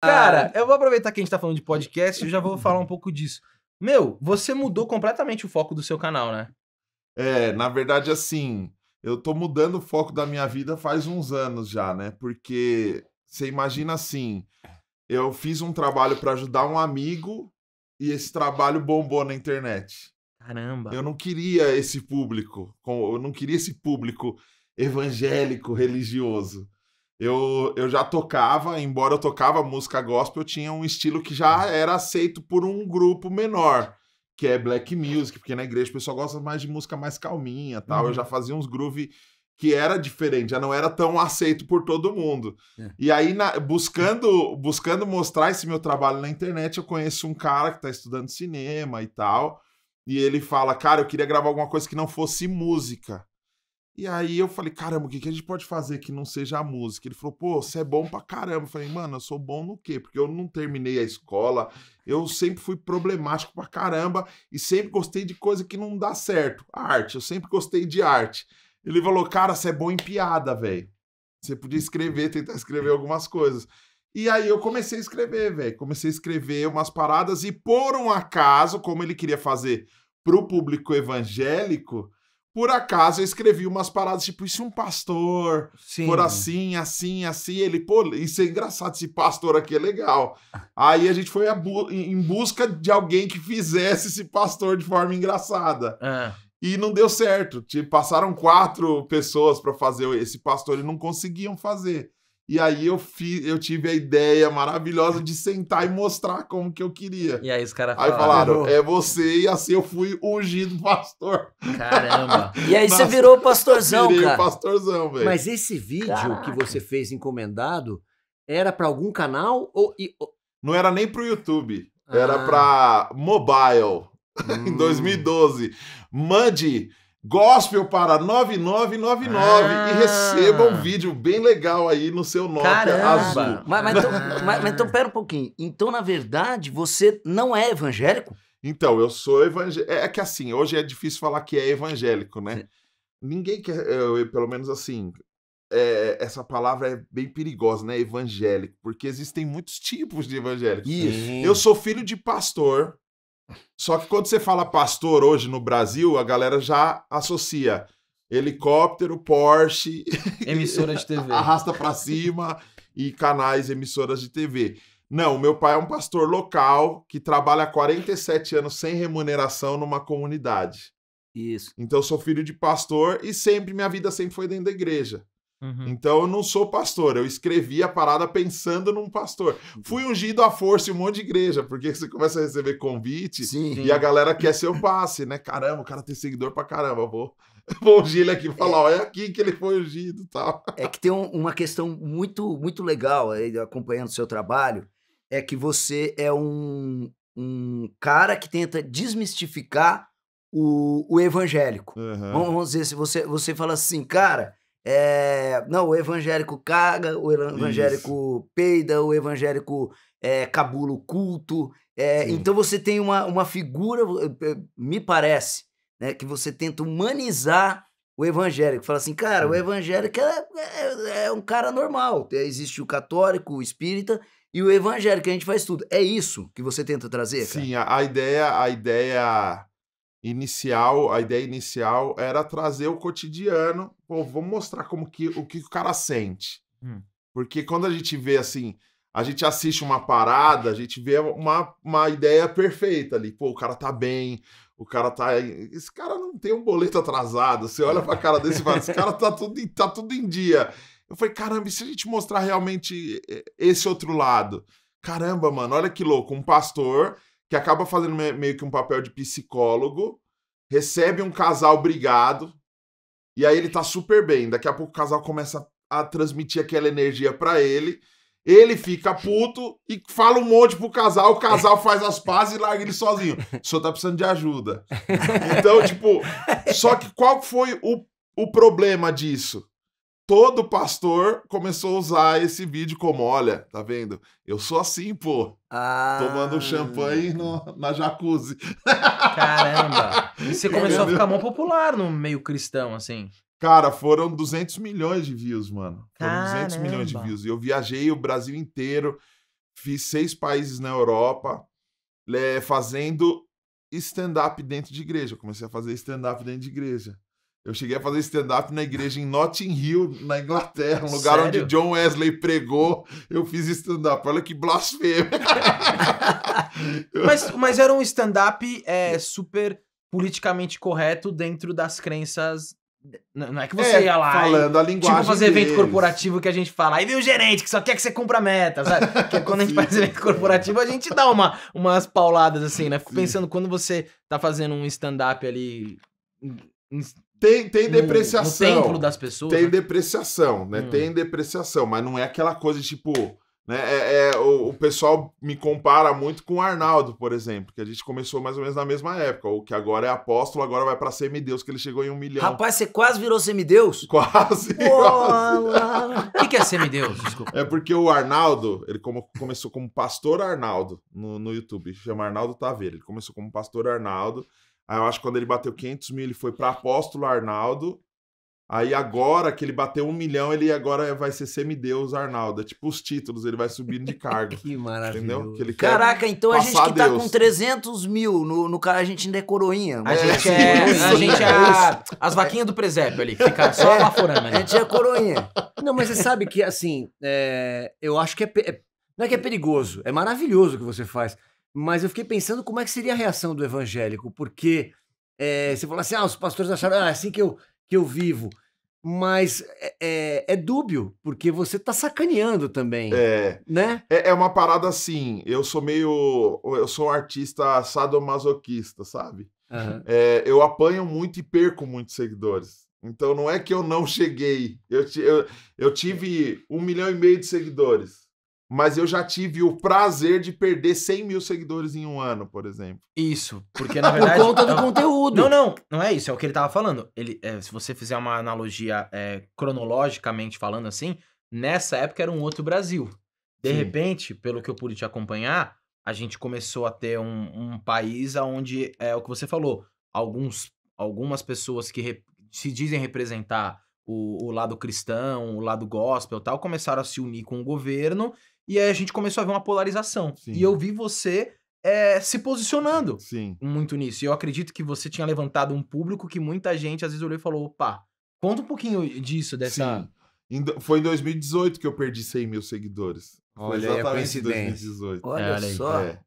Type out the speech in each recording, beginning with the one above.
Cara, eu vou aproveitar que a gente tá falando de podcast e já vou falar um pouco disso. Meu, você mudou completamente o foco do seu canal, né? É, na verdade, assim, eu tô mudando o foco da minha vida faz uns anos já, né? Porque você imagina assim, eu fiz um trabalho para ajudar um amigo e esse trabalho bombou na internet. Caramba. Eu não queria esse público, eu não queria esse público evangélico, religioso eu, eu já tocava, embora eu tocava música gospel, eu tinha um estilo que já era aceito por um grupo menor, que é black music, porque na igreja o pessoal gosta mais de música mais calminha tal. Uhum. Eu já fazia uns groove que era diferente, já não era tão aceito por todo mundo. É. E aí, na, buscando, buscando mostrar esse meu trabalho na internet, eu conheço um cara que está estudando cinema e tal, e ele fala, cara, eu queria gravar alguma coisa que não fosse música. E aí eu falei, caramba, o que, a gente pode fazer que não seja a música? Ele falou, pô, você é bom pra caramba. Eu falei, mano, eu sou bom no quê? Porque eu não terminei a escola, eu sempre fui problemático pra caramba e sempre gostei de coisa que não dá certo. Arte, eu sempre gostei de arte. Ele falou, cara, você é bom em piada, velho. Você podia escrever, tentar escrever algumas coisas. E aí eu comecei a escrever, velho. Comecei a escrever umas paradas e por um acaso, como ele queria fazer pro público evangélico, por acaso eu escrevi umas paradas tipo, e se um pastor Sim. for assim, assim, assim, ele, pô, isso é engraçado, esse pastor aqui é legal. Aí a gente foi bu em busca de alguém que fizesse esse pastor de forma engraçada. É. E não deu certo. Tipo, passaram quatro pessoas para fazer esse pastor e não conseguiam fazer. E aí eu fiz, eu tive a ideia maravilhosa de sentar e mostrar como que eu queria. E aí os caras falaram, aí falaram é você, e assim eu fui ungido pastor. Caramba. e aí você virou pastorzão, virei cara. pastorzão, velho. Mas esse vídeo Caraca. que você fez encomendado era para algum canal ou não era nem pro YouTube, era ah. para mobile hum. em 2012. Mande Gospel para 9999 ah. e receba um vídeo bem legal aí no seu Nokia Caramba. azul. Mas, mas, então, mas, mas então pera um pouquinho. Então, na verdade, você não é evangélico? Então, eu sou evangélico. É, é que assim, hoje é difícil falar que é evangélico, né? Ninguém quer, eu, pelo menos assim, é, essa palavra é bem perigosa, né? Evangélico, porque existem muitos tipos de evangélicos. Isso. Eu sou filho de pastor, só que quando você fala pastor hoje no Brasil, a galera já associa helicóptero, Porsche, emissora de TV, arrasta para cima e canais emissoras de TV. Não, meu pai é um pastor local que trabalha há 47 anos sem remuneração numa comunidade. Isso. Então eu sou filho de pastor e sempre minha vida sempre foi dentro da igreja. Uhum. Então eu não sou pastor, eu escrevi a parada pensando num pastor. Uhum. Fui ungido à força em um monte de igreja, porque você começa a receber convite Sim. e a galera quer seu passe, né? Caramba, o cara tem seguidor pra caramba, vou, vou ungir ele aqui e falar, é, ó, é aqui que ele foi ungido tal. É que tem um, uma questão muito, muito legal aí, acompanhando o seu trabalho, é que você é um, um cara que tenta desmistificar o, o evangélico. Uhum. Vamos dizer, se você, você fala assim, cara é, não, o evangélico caga, o evangélico Isso. peida, o evangélico é, cabula o culto. É, então você tem uma, uma figura, eh, eh, me parece, né, que você tenta humanizar o evangélico. Fala assim, cara, o evangélico é, é, é um cara normal. É, existe o católico, o espírita, e o evangélico, a gente faz tudo. É isso que você tenta trazer? Cara? Sim, a, a, ideia, a ideia inicial, a ideia inicial era trazer o cotidiano, pô, vamos mostrar como que o que o cara sente. Hum. Porque quando a gente vê assim, a gente assiste uma parada, a gente vê uma, uma ideia perfeita ali, pô, o cara tá bem, o cara tá. Esse cara não tem um boleto atrasado. Você olha pra cara desse e fala, esse cara tá tudo, tá tudo em dia. Eu falei, caramba, e se a gente mostrar realmente eh, esse outro lado? Caramba, mano, olha que louco, um pastor que acaba fazendo meio que um papel de psicólogo, recebe um casal brigado, e aí ele tá super bem. Daqui a pouco o casal começa a transmitir aquela energia para ele. Ele fica puto e fala um monte pro casal, o casal faz as pazes e larga ele sozinho. O senhor tá precisando de ajuda. Então, tipo, só que qual foi o, o problema disso? todo pastor começou a usar esse vídeo como: olha, tá vendo? Eu sou assim, pô. Ah. Tomando champanhe no, na jacuzzi. Caramba! E você começou Entendeu? a ficar mão popular no meio cristão, assim. Cara, foram 200 milhões de views, mano. Foram 200 milhões de views. E eu viajei o Brasil inteiro, fiz seis países na Europa, é, fazendo stand-up dentro de igreja. Eu comecei a fazer stand-up dentro de igreja. Eu cheguei a fazer stand-up na igreja em Notting Hill, na Inglaterra, um lugar Sério? onde John Wesley pregou. Eu fiz stand-up. Olha que blasfêmia. mas, mas era um stand-up é, super politicamente correto dentro das crenças não, é que você é, ia lá. Falando e, a tipo, linguagem. Tipo, fazer deles. evento corporativo que a gente fala. Aí vem o gerente que só quer que você cumpra meta, sabe? Porque quando a gente faz evento corporativo, a gente dá uma, umas pauladas assim, né? Fico pensando quando você tá fazendo um stand-up ali tem, tem depreciação. No, templo das pessoas. Tem né? depreciação, né? Hum. Tem depreciação, mas não é aquela coisa de, tipo. Né? É, é o, o, pessoal me compara muito com o Arnaldo, por exemplo, que a gente começou mais ou menos na mesma época. O que agora é apóstolo, agora vai para semideus, que ele chegou em um milhão. Rapaz, você quase virou semideus? Quase. O que, que é semideus? Desculpa. É porque o Arnaldo, ele como, começou como pastor Arnaldo no, no YouTube, chama Arnaldo Taveira. Ele começou como pastor Arnaldo Aí eu acho que quando ele bateu 500 mil, ele foi para Apóstolo Arnaldo. Aí agora que ele bateu um milhão, ele agora vai ser semideus Arnaldo. É tipo os títulos, ele vai subindo de cargo. que maravilha. Que Caraca, então a gente que tá com 300 mil, no, no cara a gente ainda é coroinha. A, gente, é, é a gente é, é as vaquinhas do presépio ali, fica só é. abaforando né A gente é coroinha. Não, mas você sabe que assim, eu acho que é, não é que é perigoso, é maravilhoso o que você faz mas eu fiquei pensando como é que seria a reação do evangélico, porque é, você falou assim, ah, os pastores acharam, ah, é assim que eu, que eu vivo. Mas é, é dúbio, porque você tá sacaneando também, é, né? É, é, uma parada assim, eu sou meio, eu sou um artista sadomasoquista, sabe? Uhum. eu apanho muito e perco muitos seguidores. Então não é que eu não cheguei, eu, eu, eu tive um milhão e meio de seguidores mas eu já tive o prazer de perder 100 mil seguidores em um ano, por exemplo. Isso, porque na verdade. Por conta do é conteúdo. Não, não, não é isso, é o que ele tava falando. Ele, é, se você fizer uma analogia é, cronologicamente falando assim, nessa época era um outro Brasil. De Sim. repente, pelo que eu pude te acompanhar, a gente começou a ter um, um país onde é o que você falou, alguns, algumas pessoas que re, se dizem representar o, o, lado cristão, o lado gospel tal, começaram a se unir com o governo e aí a gente começou a ver uma polarização. Sim. E eu vi você é, se posicionando Sim. muito nisso. E eu acredito que você tinha levantado um público que muita gente às vezes olhou e falou: opa, conta um pouquinho disso, dessa. Sim. Foi em 2018 que eu perdi 100 mil seguidores. Olha, foi exatamente em 2018. Olha só. É,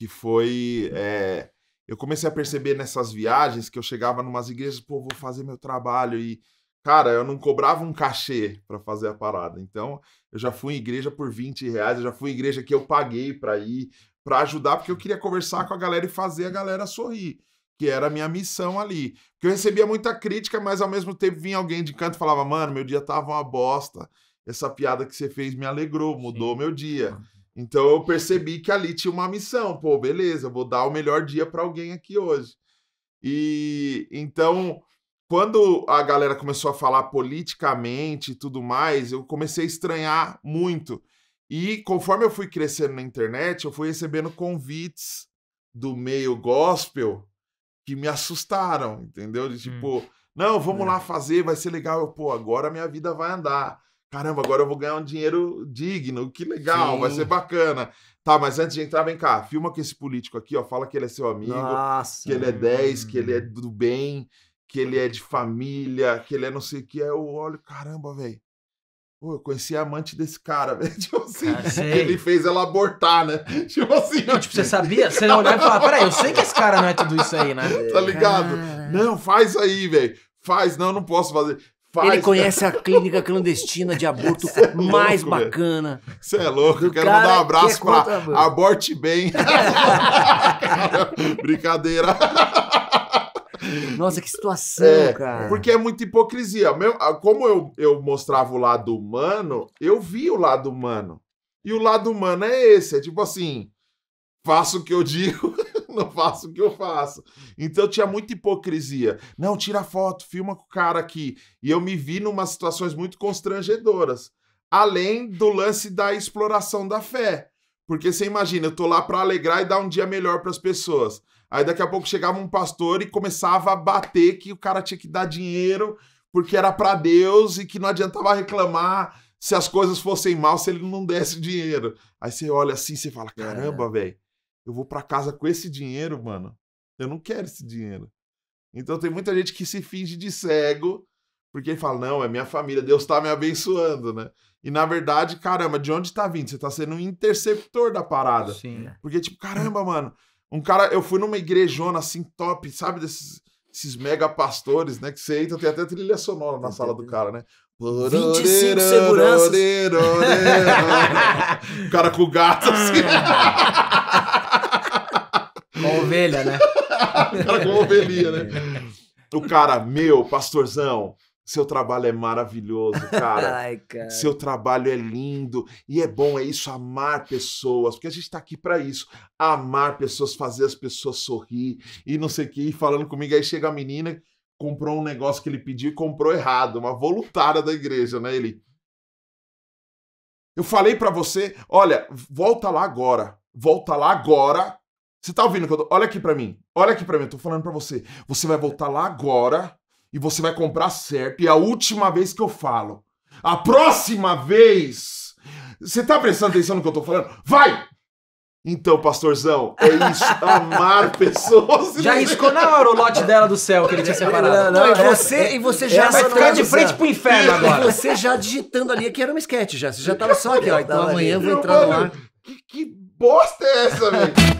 que foi. É, eu comecei a perceber nessas viagens que eu chegava numas igrejas, pô, vou fazer meu trabalho e cara, eu não cobrava um cachê para fazer a parada. Então, eu já fui em igreja por 20 reais, eu já fui em igreja que eu paguei para ir, para ajudar, porque eu queria conversar com a galera e fazer a galera sorrir, que era a minha missão ali. Porque eu recebia muita crítica, mas ao mesmo tempo vinha alguém de canto e falava: mano, meu dia tava uma bosta, essa piada que você fez me alegrou, mudou Sim. meu dia. Então eu percebi que ali tinha uma missão. Pô, beleza, vou dar o melhor dia para alguém aqui hoje. E então quando a galera começou a falar politicamente e tudo mais, eu comecei a estranhar muito. E conforme eu fui crescendo na internet, eu fui recebendo convites do meio gospel que me assustaram, entendeu? De hum. tipo, hum. não, vamos é. lá fazer, vai ser legal. Eu, pô, agora minha vida vai andar. Caramba, agora eu vou ganhar um dinheiro digno, que legal, Sim. vai ser bacana. Tá, mas antes de entrar, vem cá, filma com esse político aqui, ó, fala que ele é seu amigo, Nossa. que ele é 10, que ele é do bem, que ele é de família, que ele é não sei o que. Aí eu olho, caramba, velho. Pô, eu conheci a amante desse cara, velho. Tipo assim, ah, ele fez ela abortar, né? Tipo assim. Não, tipo, você sabia? Você olhar e falar, peraí, eu sei que esse cara não é tudo isso aí, né? Tá ligado? Não, faz aí, velho. Faz, não, não posso fazer. Faz, ele conhece a clínica clandestina de aborto é mais louco, bacana. Você é louco, eu quero mandar um é abraço pra Aborte Bem. Brincadeira. Nossa, que situação, é, cara. Porque é muita hipocrisia. Ah, como eu, eu mostrava o lado humano, eu vi o lado humano. E o lado humano é esse, é tipo assim, faço o que eu digo, não faço o que eu faço. Então tinha muita hipocrisia. Não, tira foto, filma com o cara aqui. E eu me vi numa situações muito constrangedoras. Além do lance da exploração da fé. Porque você imagina, eu tô lá para alegrar e dar um dia melhor para as pessoas. Aí daqui a pouco chegava um pastor e começava a bater que o cara tinha que dar dinheiro porque era para Deus e que não adiantava reclamar se as coisas fossem mal se ele não desse dinheiro. Aí você olha assim, você fala: é. "Caramba, é. velho, eu vou para casa com esse dinheiro, mano. Eu não quero esse dinheiro". Então tem muita gente que se finge de cego porque ele fala, não, é minha família, Deus está me abençoando, né? E na verdade, caramba, de onde está vindo? Você está sendo um interceptor da parada. Sim. Né? Porque, tipo, caramba, mano, um cara, eu fui numa igrejona assim, top, sabe, desses esses mega pastores, né? Que você entra, tem até trilha sonora na sala do cara, né? 25 seguranças. o cara com gato assim. com ovelha, né? o cara com ovelhinha, né? O cara, meu, pastorzão, seu trabalho é maravilhoso, cara. Ai, cara. Seu trabalho é lindo e é bom, é isso, amar pessoas, porque a gente está aqui para isso. Amar pessoas, fazer as pessoas sorrir e não sei o que. E falando comigo, aí chega a menina, comprou um negócio que ele pediu e comprou errado, uma voluntária da igreja, né? Ele. Eu falei para você, olha, volta lá agora. Volta lá agora. Você tá ouvindo? Que eu tô... Olha aqui para mim. Olha aqui para mim, eu tô falando para você. Você vai voltar lá agora e você vai comprar certo. E é a última vez que eu falo. A próxima vez. Você tá prestando atenção no que eu tô falando? Vai! Então, pastorzão, é isso. amar pessoas. Já riscou na hora o lote dela do céu que ele tinha separado. Não, não, não, e você, é, e você é já. Vai ficar de frente pro inferno agora. E você já digitando ali, aqui era uma esquete já. Você já tava só aqui, ó. Então amanhã eu vou entrar no ar. Que, que bosta é essa, velho?